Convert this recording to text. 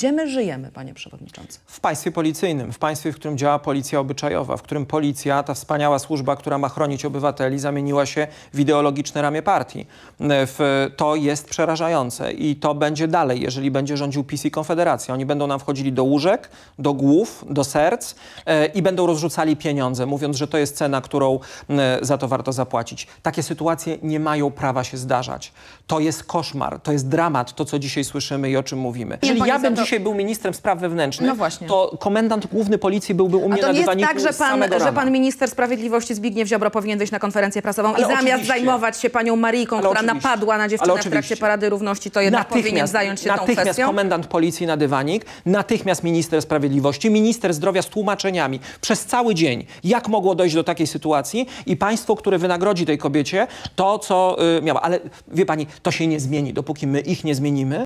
Gdzie my żyjemy, panie przewodniczący? W państwie policyjnym, w państwie, w którym działa policja obyczajowa, w którym policja, ta wspaniała służba, która ma chronić obywateli, zamieniła się w ideologiczne ramię partii. W, to jest przerażające i to będzie dalej, jeżeli będzie rządził PiS i Konfederacja. Oni będą nam wchodzili do łóżek, do głów, do serc e, i będą rozrzucali pieniądze, mówiąc, że to jest cena, którą e, za to warto zapłacić. Takie sytuacje nie mają prawa się zdarzać. To jest koszmar, to jest dramat, to co dzisiaj słyszymy i o czym mówimy. Czyli ja bym dziś dzisiaj był ministrem spraw wewnętrznych, no to komendant główny policji byłby u mnie A to nie na dywaniku jest tak, że pan, że pan minister sprawiedliwości Zbigniew Ziobro powinien wyjść na konferencję prasową ale i zamiast oczywiście. zajmować się panią Mariką, ale która oczywiście. napadła na dziewczynę w trakcie Parady Równości, to jednak powinien zająć się tą kwestią? Natychmiast komendant policji na dywanik, natychmiast minister sprawiedliwości, minister zdrowia z tłumaczeniami przez cały dzień, jak mogło dojść do takiej sytuacji i państwo, które wynagrodzi tej kobiecie to, co y, miała. Ale wie pani, to się nie zmieni, dopóki my ich nie zmienimy.